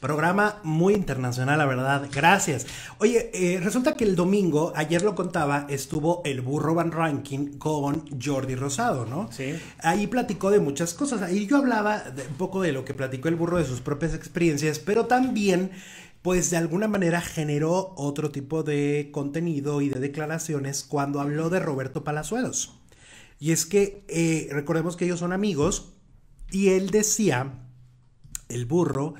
Programa muy internacional, la verdad. Gracias. Oye, eh, resulta que el domingo, ayer lo contaba, estuvo el Burro Van Ranking con Jordi Rosado, ¿no? Sí. Ahí platicó de muchas cosas. Ahí yo hablaba un poco de lo que platicó el burro de sus propias experiencias, pero también pues de alguna manera generó otro tipo de contenido y de declaraciones cuando habló de Roberto Palazuelos. Y es que eh, recordemos que ellos son amigos y él decía el burro,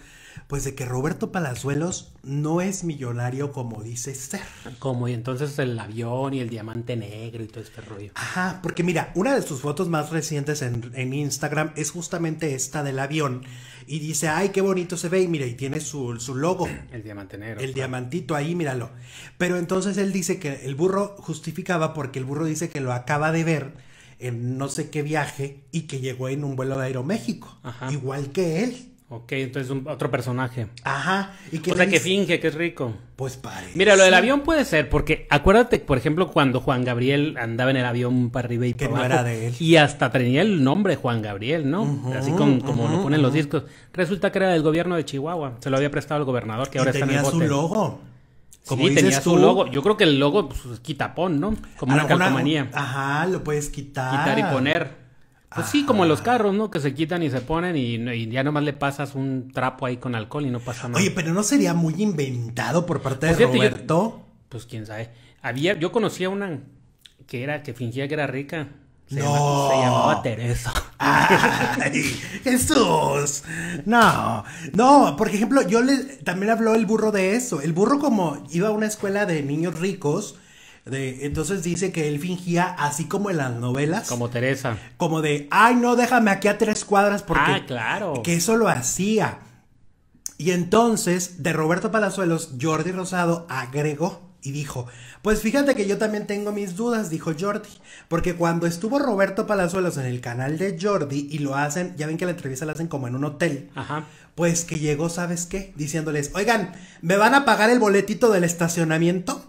pues de que Roberto Palazuelos no es millonario como dice ser. Como y entonces el avión y el diamante negro y todo este rollo. Ajá, porque mira, una de sus fotos más recientes en, Instagram es justamente esta del avión y dice, ay, qué bonito se ve y mira, y tiene su, logo. El diamante negro. El diamantito ahí, míralo. Pero entonces él dice que el burro justificaba porque el burro dice que lo acaba de ver en no sé qué viaje y que llegó en un vuelo de Aeroméxico, Ajá. igual que él. Ok, entonces un, otro personaje. Ajá. o sea, que finge que es rico. Pues parece. Mira, lo del avión puede ser, porque acuérdate, por ejemplo, cuando Juan Gabriel andaba en el avión para arriba y que No era de él. Y hasta tenía el nombre Juan Gabriel, ¿no? Así como lo ponen los discos. Resulta que era del gobierno de Chihuahua. Se lo había prestado al gobernador, que ahora está en el Tenía su logo. sí, tenía su logo. Yo creo que el logo pues, quitapón, ¿no? Como una calcomanía. ajá, lo puedes quitar. Quitar y poner. Pues sí, como los ah. carros, ¿no? Que se quitan y se ponen y, ya nomás le pasas un trapo ahí con alcohol y no pasa nada. Oye, pero ¿no sería muy inventado por parte de pues Roberto? pues quién sabe. Había, yo a una que era, que fingía que era rica. Se no. Llamaba, se llamaba Teresa. Jesús. No, no, por ejemplo, yo le, también habló el burro de eso. El burro como iba a una escuela de niños ricos entonces dice que él fingía, así como en las novelas. Como Teresa. Como de, ay, no, déjame aquí a tres cuadras porque. Ah, claro. Que eso lo hacía. Y entonces, de Roberto Palazuelos, Jordi Rosado agregó y dijo, pues fíjate que yo también tengo mis dudas, dijo Jordi, porque cuando estuvo Roberto Palazuelos en el canal de Jordi y lo hacen, ya ven que la entrevista la hacen como en un hotel, Ajá. pues que llegó, ¿sabes qué? Diciéndoles, oigan, ¿me van a pagar el boletito del estacionamiento?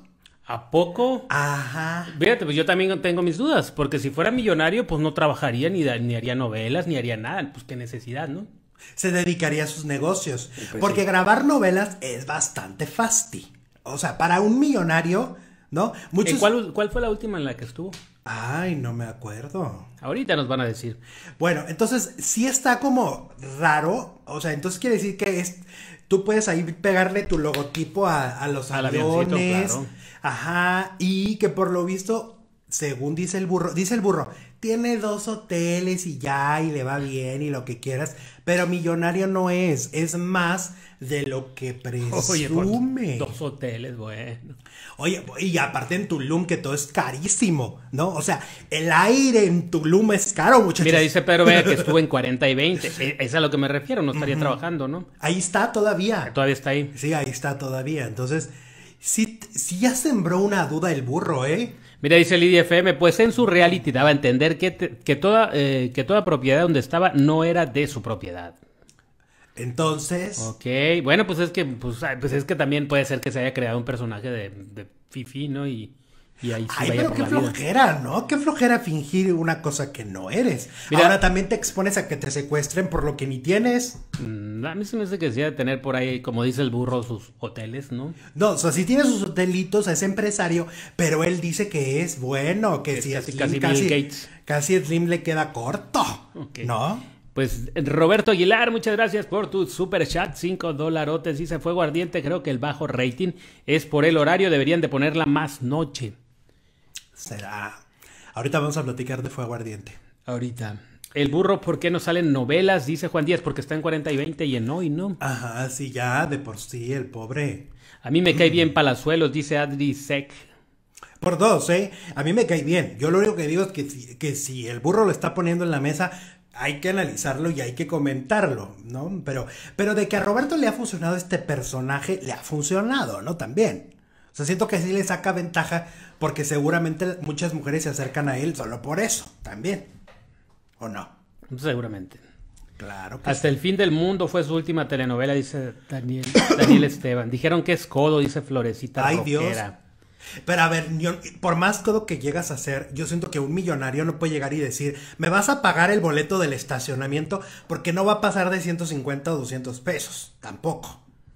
¿A poco? Ajá. Fíjate, pues yo también tengo mis dudas, porque si fuera millonario, pues no trabajaría, ni, haría novelas, ni haría nada. Pues qué necesidad, ¿no? Se dedicaría a sus negocios. Pues porque grabar novelas es bastante fasti. O sea, para un millonario, ¿no? Muchos... cuál, ¿Cuál fue la última en la que estuvo? Ay, no me acuerdo. Ahorita nos van a decir. Bueno, entonces sí está como raro. O sea, entonces quiere decir que es, tú puedes ahí pegarle tu logotipo a, los aviones. Ajá, y que por lo visto según dice el burro, dice el burro, tiene dos hoteles y ya, y le va bien y lo que quieras, pero millonario no es, es más de lo que presume. Oye, dos hoteles, bueno. Oye, y aparte en Tulum, que todo es carísimo, ¿no? O sea, el aire en Tulum es caro, muchachos. Mira, dice Pedro Vega que estuvo en 40 y 20, e, es a lo que me refiero, no estaría trabajando, ¿no? Ahí está todavía. Todavía está ahí. Sí, ahí está todavía, entonces si ya sembró una duda el burro, ¿eh? Mira, dice Lidia FM, pues en su reality daba a entender que, toda, eh, que toda propiedad donde estaba no era de su propiedad. Entonces. Ok, bueno, pues es que, pues, pues es que también puede ser que se haya creado un personaje de, de Fifi, ¿no? Y, y ahí Ay, pero qué flojera, ¿no? Qué flojera fingir una cosa que no eres. Ahora también te expones a que te secuestren por lo que ni tienes. Mm, a mí se me hace que sí de tener por ahí, como dice el burro, sus hoteles, ¿no? No, o sea, sí tiene sus hotelitos, es empresario, pero él dice que es bueno, que, es si casi, Slim, casi, casi, casi Slim le queda corto, ¿no? Pues Roberto Aguilar, muchas gracias por tu super chat, Cinco dolarotes, dice Fuego Ardiente, creo que el bajo rating es por el horario, deberían de ponerla más noche será. Ahorita vamos a platicar de Fuego Ardiente. Ahorita. El burro, ¿por qué no salen novelas? Dice Juan Díaz, porque está en 40 y 20 y en hoy, ¿no? Ajá, sí, ya, de por sí, el pobre. A mí me cae bien Palazuelos, dice Adri Sec. Por dos, ¿eh? A mí me cae bien. Yo lo único que digo es que si, que si el burro lo está poniendo en la mesa, hay que analizarlo y hay que comentarlo, ¿no? Pero, pero de que a Roberto le ha funcionado este personaje, le ha funcionado, ¿no? También sea, siento que sí le saca ventaja porque seguramente muchas mujeres se acercan a él solo por eso, también. ¿O no? Seguramente. Claro. Hasta el fin del mundo fue su última telenovela, dice Daniel, Daniel Esteban. Dijeron que es codo, dice Florecita. Ay, Dios. Pero a ver, por más codo que llegas a ser, yo siento que un millonario no puede llegar y decir, me vas a pagar el boleto del estacionamiento porque no va a pasar de 150 o 200 pesos, tampoco.